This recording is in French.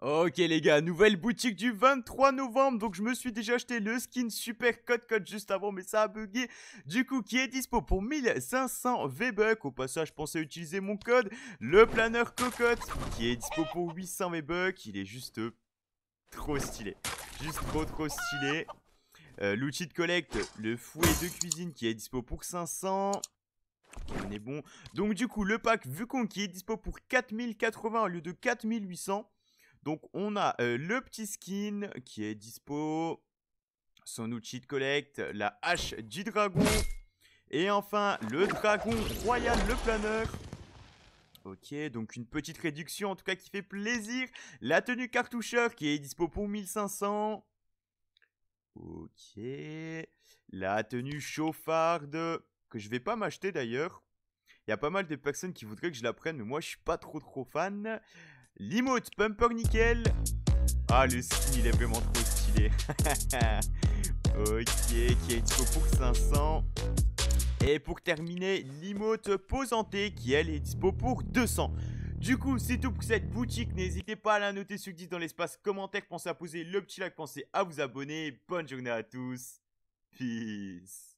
Ok les gars, nouvelle boutique du 23 novembre, donc je me suis déjà acheté le skin Super Code Code juste avant mais ça a bugué, du coup qui est dispo pour 1500 V-Bucks, au passage je pensais utiliser mon code, le planeur Cocotte qui est dispo pour 800 V-Bucks, il est juste trop stylé, juste trop trop stylé, euh, l'outil de collecte, le fouet de cuisine qui est dispo pour 500, on est bon, donc du coup le pack Vucon qui est dispo pour 4080 au lieu de 4800, donc on a le petit skin qui est dispo, son outil de collecte, la hache du dragon, et enfin le dragon royal, le planeur. Ok, donc une petite réduction en tout cas qui fait plaisir. La tenue cartoucheur qui est dispo pour 1500. Ok. La tenue chauffarde que je vais pas m'acheter d'ailleurs. Il y a pas mal de personnes qui voudraient que je la prenne, mais moi je suis pas trop trop fan. Limote Pumper Nickel. Ah, le skin, il est vraiment trop stylé. ok, qui est dispo pour 500. Et pour terminer, Limote Posanté, qui elle est dispo pour 200. Du coup, c'est tout pour cette boutique. N'hésitez pas à la noter sur 10 dans l'espace commentaire. Pensez à poser le petit like, pensez à vous abonner. Bonne journée à tous. Peace.